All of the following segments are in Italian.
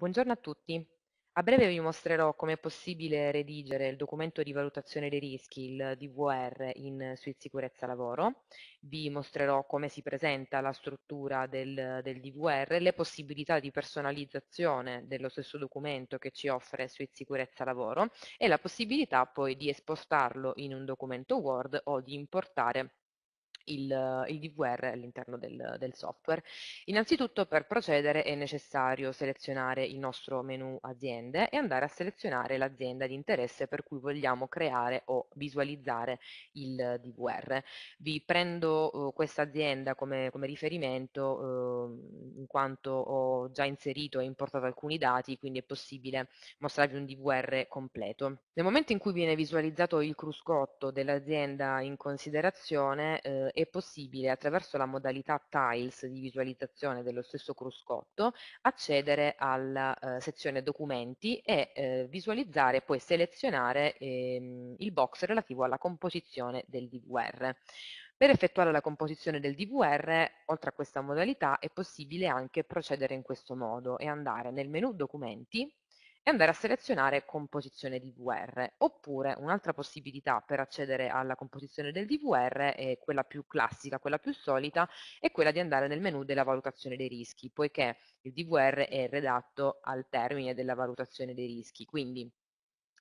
Buongiorno a tutti. A breve vi mostrerò come è possibile redigere il documento di valutazione dei rischi, il DVR, in Suite Sicurezza Lavoro. Vi mostrerò come si presenta la struttura del, del DVR, le possibilità di personalizzazione dello stesso documento che ci offre Suite Sicurezza Lavoro e la possibilità poi di esportarlo in un documento Word o di importare il, il, DVR all'interno del, del, software. Innanzitutto per procedere è necessario selezionare il nostro menu aziende e andare a selezionare l'azienda di interesse per cui vogliamo creare o visualizzare il DVR. Vi prendo eh, questa azienda come, come riferimento eh, in quanto ho già inserito e importato alcuni dati quindi è possibile mostrarvi un DVR completo. Nel momento in cui viene visualizzato il cruscotto dell'azienda in considerazione eh, eh, è possibile attraverso la modalità Tiles di visualizzazione dello stesso cruscotto accedere alla eh, sezione documenti e eh, visualizzare e poi selezionare ehm, il box relativo alla composizione del DVR. Per effettuare la composizione del DVR, oltre a questa modalità, è possibile anche procedere in questo modo e andare nel menu Documenti, andare a selezionare composizione DVR. Oppure un'altra possibilità per accedere alla composizione del DVR è quella più classica, quella più solita, è quella di andare nel menu della valutazione dei rischi, poiché il DVR è redatto al termine della valutazione dei rischi. Quindi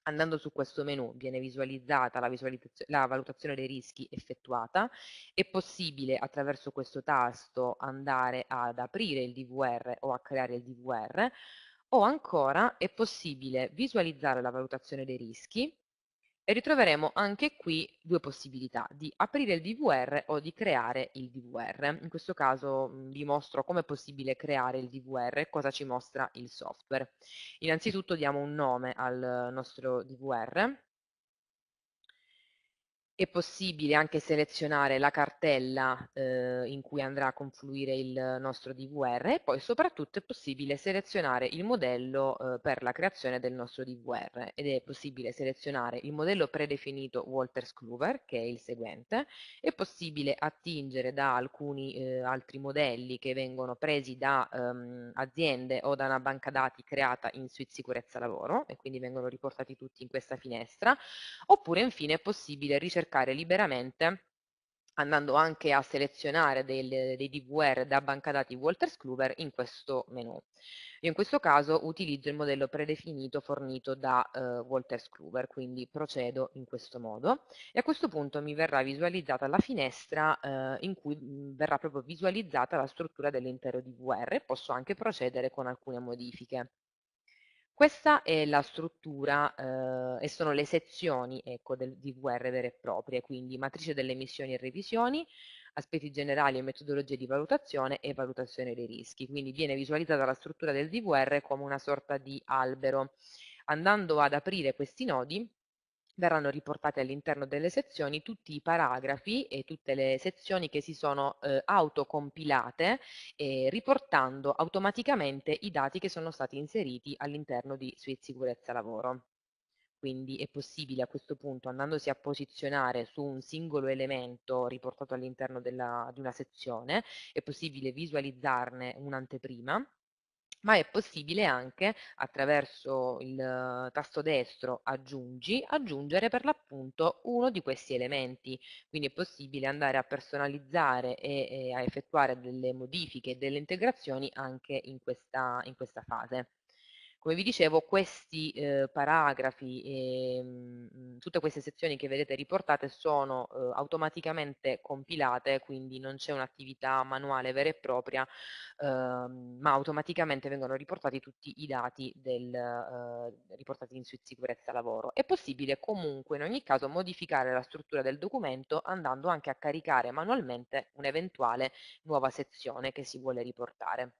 andando su questo menu viene visualizzata la, visualizz la, valutazione dei rischi effettuata, è possibile attraverso questo tasto andare ad aprire il DVR o a creare il DVR, o ancora è possibile visualizzare la valutazione dei rischi e ritroveremo anche qui due possibilità, di aprire il DVR o di creare il DVR. In questo caso mhmm, vi mostro come è possibile creare il DVR e cosa ci mostra il software. Innanzitutto diamo un nome al nostro DVR è possibile anche selezionare la cartella eh, in cui andrà a confluire il nostro DVR e poi soprattutto è possibile selezionare il modello eh, per la creazione del nostro DVR ed è possibile selezionare il modello predefinito Walters Kluver che è il seguente, è possibile attingere da alcuni eh, altri modelli che vengono presi da ehm, aziende o da una banca dati creata in Suite Sicurezza Lavoro e quindi vengono riportati tutti in questa finestra oppure infine è possibile ricercare cercare liberamente andando anche a selezionare dei, dei DVR da banca dati Walters Kluwer in questo menu. Io in questo caso utilizzo il modello predefinito fornito da eh, Walters Kluwer, quindi procedo in questo modo e a questo punto mi verrà visualizzata la finestra eh, in cui mm, verrà proprio visualizzata la struttura dell'intero DVR, e posso anche procedere con alcune modifiche. Questa è la struttura eh, e sono le sezioni ecco, del, di VR vere e proprie, quindi matrice delle missioni e revisioni, aspetti generali e metodologie di valutazione e valutazione dei rischi. Quindi viene visualizzata la struttura del DVR come una sorta di albero. Andando ad aprire questi nodi verranno riportati all'interno delle sezioni tutti i paragrafi e tutte le sezioni che si sono eh, autocompilate eh, riportando automaticamente i dati che sono stati inseriti all'interno di Suite Sicurezza Lavoro. Quindi è possibile a questo punto, andandosi a posizionare su un singolo elemento riportato all'interno di una sezione, è possibile visualizzarne un'anteprima ma è possibile anche attraverso il eh, tasto destro aggiungi, aggiungere per l'appunto uno di questi elementi, quindi è possibile andare a personalizzare e, e a effettuare delle modifiche e delle integrazioni anche in questa, in questa fase. Come vi dicevo, questi eh, paragrafi e mh, mm, mm, tutte queste sezioni che vedete riportate sono eh, automaticamente compilate, quindi non c'è un'attività manuale vera e propria, ehm, ma automaticamente vengono riportati tutti i dati del, eh, riportati in sicurezza lavoro. È possibile comunque in ogni caso modificare la struttura del documento andando anche a caricare manualmente un'eventuale nuova sezione che si vuole riportare.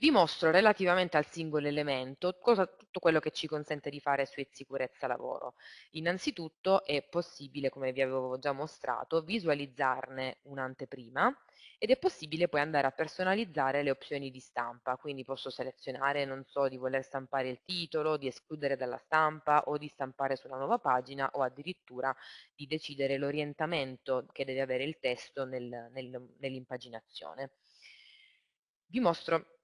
Vi mostro relativamente al singolo elemento cosa, tutto quello che ci consente di fare su sicurezza lavoro. Innanzitutto è possibile, come vi avevo già mostrato, visualizzarne un'anteprima ed è possibile poi andare a personalizzare le opzioni di stampa, quindi posso selezionare, non so, di voler stampare il titolo, di escludere dalla stampa o di stampare sulla nuova pagina o addirittura di decidere l'orientamento che deve avere il testo nel, nel, nell'impaginazione. Vi mostro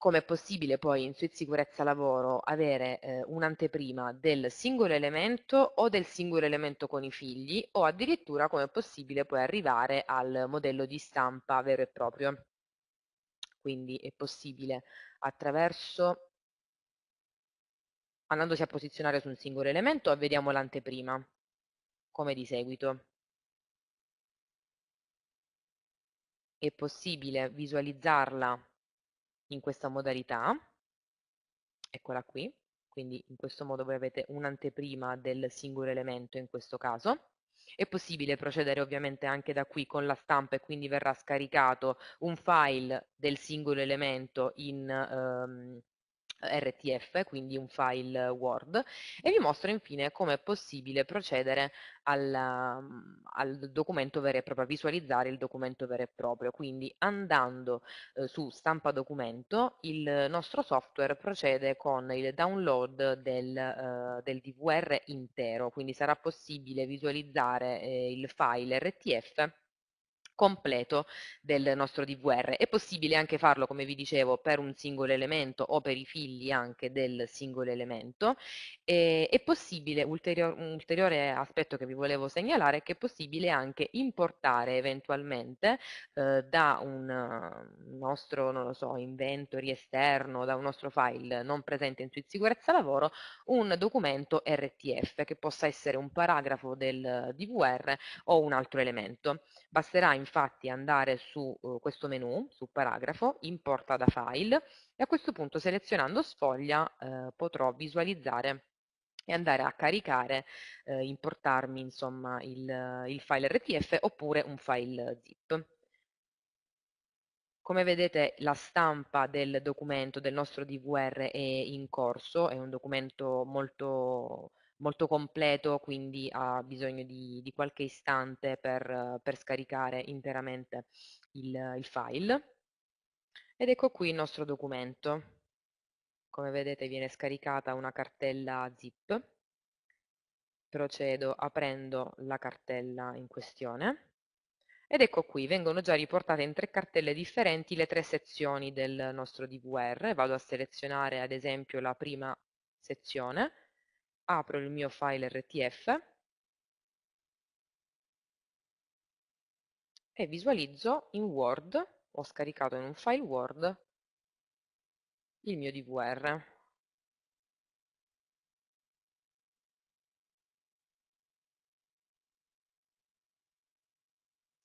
come è possibile poi in suite sicurezza lavoro avere eh, un'anteprima del singolo elemento o del singolo elemento con i figli o addirittura come è possibile poi arrivare al modello di stampa vero e proprio. Quindi è possibile attraverso, andandosi a posizionare su un singolo elemento, vediamo l'anteprima, come di seguito. È possibile visualizzarla in questa modalità, eccola qui, quindi in questo modo voi avete un'anteprima del singolo elemento in questo caso. È possibile procedere ovviamente anche da qui con la stampa e quindi verrà scaricato un file del singolo elemento in, ehm, RTF, quindi un file Word, e vi mostro infine come è possibile procedere al, mm, al, documento vero e proprio, a visualizzare il documento vero e proprio. Quindi andando eh, su stampa documento, il nostro software procede con il download del, eh, del DVR intero, quindi sarà possibile visualizzare eh, il file RTF completo del nostro DVR. È possibile anche farlo, come vi dicevo, per un singolo elemento o per i figli anche del singolo elemento. E, è possibile, ulterior, un ulteriore aspetto che vi volevo segnalare, è che è possibile anche importare eventualmente eh, da un eh, nostro, non lo so, inventory esterno, da un nostro file non presente in suite sicurezza lavoro, un documento RTF che possa essere un paragrafo del DVR o un altro elemento. Basterà infatti infatti andare su uh, questo menu, su paragrafo, importa da file e a questo punto selezionando sfoglia eh, potrò visualizzare e andare a caricare, eh, importarmi insomma il, il file RTF oppure un file zip. Come vedete la stampa del documento del nostro DVR è in corso, è un documento molto molto completo, quindi ha bisogno di, di qualche istante per, per scaricare interamente il, il, file. Ed ecco qui il nostro documento. Come vedete viene scaricata una cartella zip. Procedo aprendo la cartella in questione. Ed ecco qui, vengono già riportate in tre cartelle differenti le tre sezioni del nostro DVR. Vado a selezionare ad esempio la prima sezione apro il mio file RTF e visualizzo in Word, ho scaricato in un file Word, il mio DVR.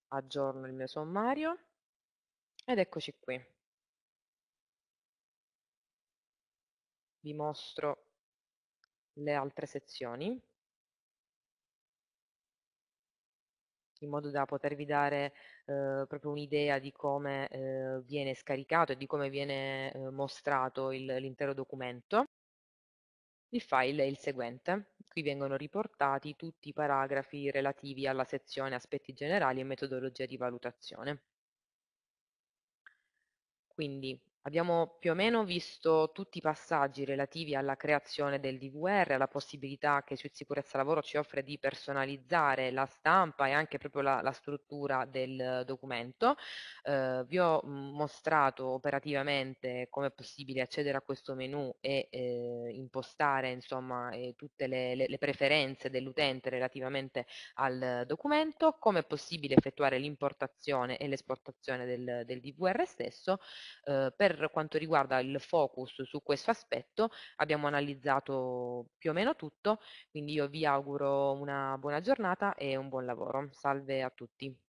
Aggiorno il mio sommario ed eccoci qui. Vi mostro le altre sezioni in modo da potervi dare eh, proprio un'idea di come eh, viene scaricato e di come viene eh, mostrato l'intero documento. Il file è il seguente, qui vengono riportati tutti i paragrafi relativi alla sezione aspetti generali e metodologia di valutazione. Quindi Abbiamo più o meno visto tutti i passaggi relativi alla creazione del DVR, alla possibilità che Suite Sicurezza Lavoro ci offre di personalizzare la stampa e anche proprio la, la struttura del documento. Eh, vi ho mhmm, mostrato operativamente come è possibile accedere a questo menu e eh, impostare insomma, eh, tutte le, le, le preferenze dell'utente relativamente al documento, come è possibile effettuare l'importazione e l'esportazione del, del DVR stesso eh, per per quanto riguarda il focus su questo aspetto abbiamo analizzato più o meno tutto, quindi io vi auguro una buona giornata e un buon lavoro. Salve a tutti.